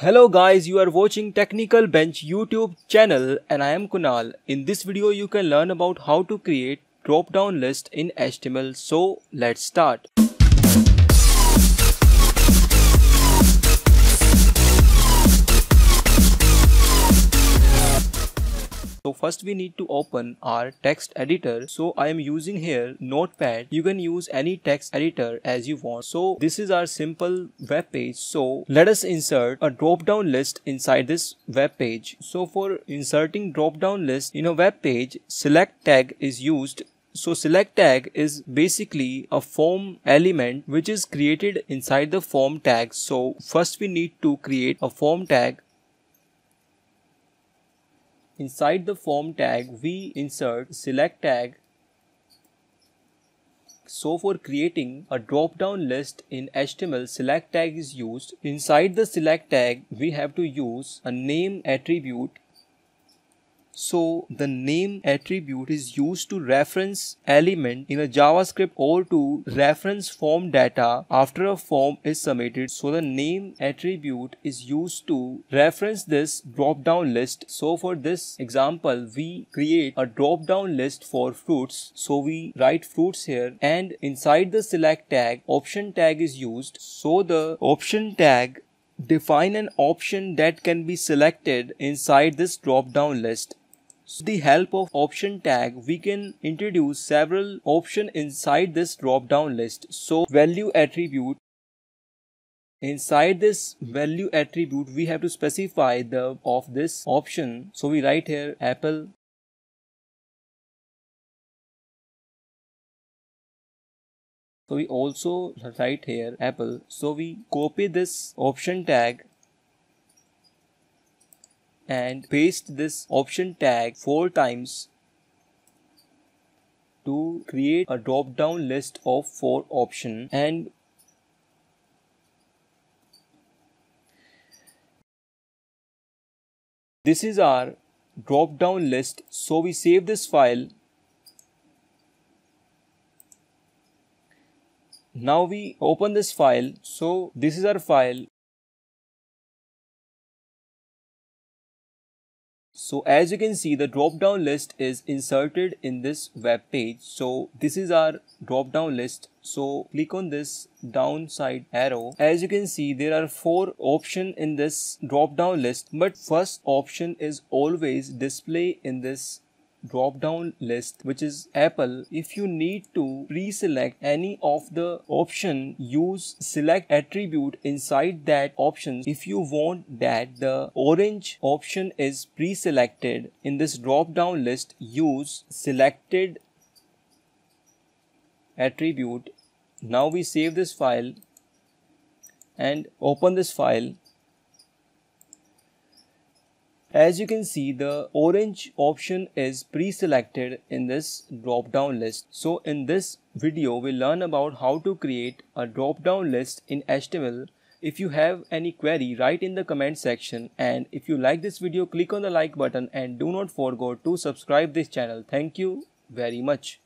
Hello guys, you are watching Technical Bench YouTube channel and I am Kunal. In this video you can learn about how to create drop down list in HTML. So let's start. So first we need to open our text editor. So I am using here notepad. You can use any text editor as you want. So this is our simple web page. So let us insert a drop down list inside this web page. So for inserting drop down list in a web page, select tag is used so select tag is basically a form element which is created inside the form tag. So first we need to create a form tag Inside the form tag, we insert select tag. So for creating a drop-down list in HTML, select tag is used. Inside the select tag, we have to use a name attribute so the name attribute is used to reference element in a JavaScript or to reference form data after a form is submitted. So the name attribute is used to reference this drop down list. So for this example, we create a drop down list for fruits. So we write fruits here and inside the select tag, option tag is used. So the option tag define an option that can be selected inside this drop down list with the help of option tag, we can introduce several option inside this drop down list. So value attribute inside this value attribute we have to specify the of this option so we write here apple so we also write here apple so we copy this option tag and paste this option tag four times to create a drop down list of four option and this is our drop down list so we save this file now we open this file so this is our file So as you can see, the drop down list is inserted in this web page. So this is our drop down list. So click on this downside arrow. As you can see, there are four options in this drop down list, but first option is always display in this drop down list which is Apple if you need to pre-select any of the option use select attribute inside that options if you want that the orange option is pre-selected in this drop down list use selected attribute now we save this file and open this file as you can see the orange option is pre-selected in this drop down list. So in this video we learn about how to create a drop down list in HTML. If you have any query write in the comment section and if you like this video click on the like button and do not forget to subscribe this channel. Thank you very much.